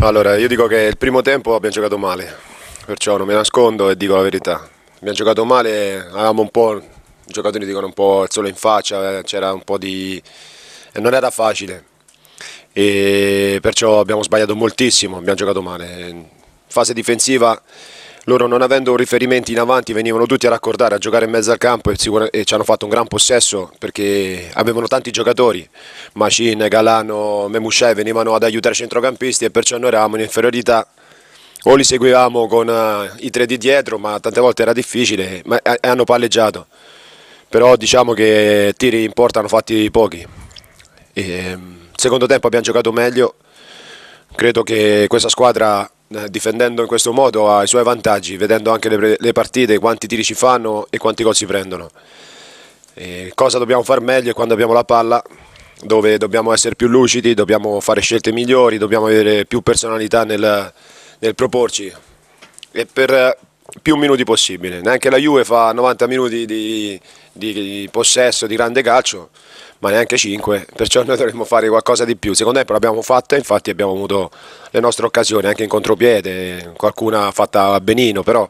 Allora, io dico che il primo tempo abbiamo giocato male, perciò non mi nascondo e dico la verità. Abbiamo giocato male, avevamo un po', i giocatori dicono un po' il sole in faccia, c'era un po' di... non era facile. E perciò abbiamo sbagliato moltissimo, abbiamo giocato male. In fase difensiva loro non avendo un riferimento in avanti venivano tutti a raccordare, a giocare in mezzo al campo e, e ci hanno fatto un gran possesso perché avevano tanti giocatori, Machine, Galano, Memusciai venivano ad aiutare i centrocampisti e perciò noi eravamo in inferiorità o li seguivamo con uh, i tre di dietro ma tante volte era difficile ma, e hanno palleggiato però diciamo che tiri in porta hanno fatti pochi e, ehm, secondo tempo abbiamo giocato meglio credo che questa squadra eh, difendendo in questo modo ha i suoi vantaggi, vedendo anche le, le partite, quanti tiri ci fanno e quanti gol si prendono. E cosa dobbiamo fare meglio quando abbiamo la palla, dove dobbiamo essere più lucidi, dobbiamo fare scelte migliori, dobbiamo avere più personalità nel, nel proporci. E per, più minuti possibile. Neanche la Juve fa 90 minuti di, di, di possesso, di grande calcio, ma neanche 5, perciò noi dovremmo fare qualcosa di più. Secondo me però l'abbiamo fatta, infatti abbiamo avuto le nostre occasioni anche in contropiede, qualcuna fatta a benino, però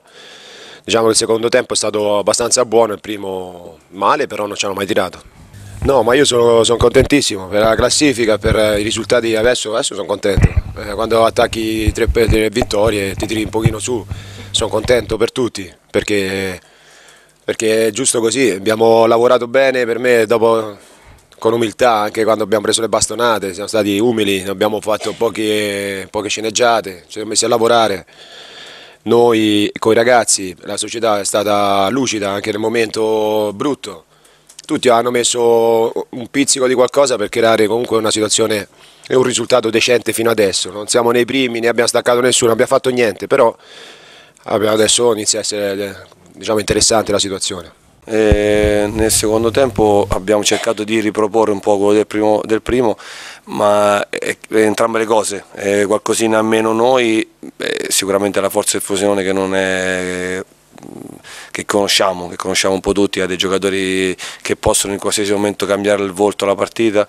diciamo che il secondo tempo è stato abbastanza buono, il primo male, però non ci hanno mai tirato. No, ma io sono, sono, contentissimo per la classifica, per i risultati adesso, adesso sono contento. Eh, quando attacchi tre, tre vittorie ti tiri un pochino su sono contento per tutti perché, perché, è giusto così, abbiamo lavorato bene per me dopo, con umiltà anche quando abbiamo preso le bastonate, siamo stati umili, abbiamo fatto poche, poche sceneggiate, ci siamo messi a lavorare noi con i ragazzi, la società è stata lucida anche nel momento brutto, tutti hanno messo un pizzico di qualcosa per creare comunque una situazione e un risultato decente fino adesso, non siamo nei primi, ne abbiamo staccato nessuno, non abbiamo fatto niente, però adesso inizia a essere eh, diciamo, interessante la situazione. E nel secondo tempo abbiamo cercato di riproporre un po' quello del primo, del primo ma è, eh, è eh, entrambe le cose, è qualcosina meno noi, sicuramente la forza di fusione che non è che conosciamo, che conosciamo un po' tutti, ha dei giocatori che possono in qualsiasi momento cambiare il volto alla partita,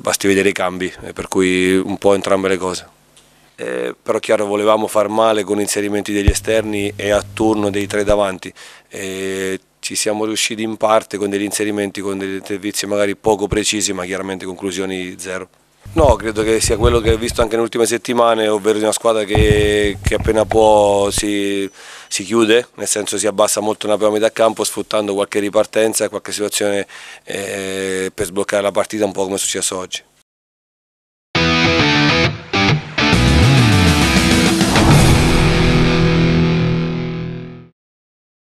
basti vedere i cambi, per cui un po' entrambe le cose eh, però chiaro volevamo far male con inserimenti degli esterni e a turno dei tre davanti. Eh, ci siamo riusciti in parte con degli inserimenti, con dei servizi magari poco precisi, ma chiaramente conclusioni zero. No, credo che sia quello che ho visto anche nelle ultime settimane, ovvero di una squadra che, che appena può si, si, chiude, nel senso si abbassa molto nella prima metà campo sfruttando qualche ripartenza, qualche situazione eh, per sbloccare la partita un po' come è successo oggi.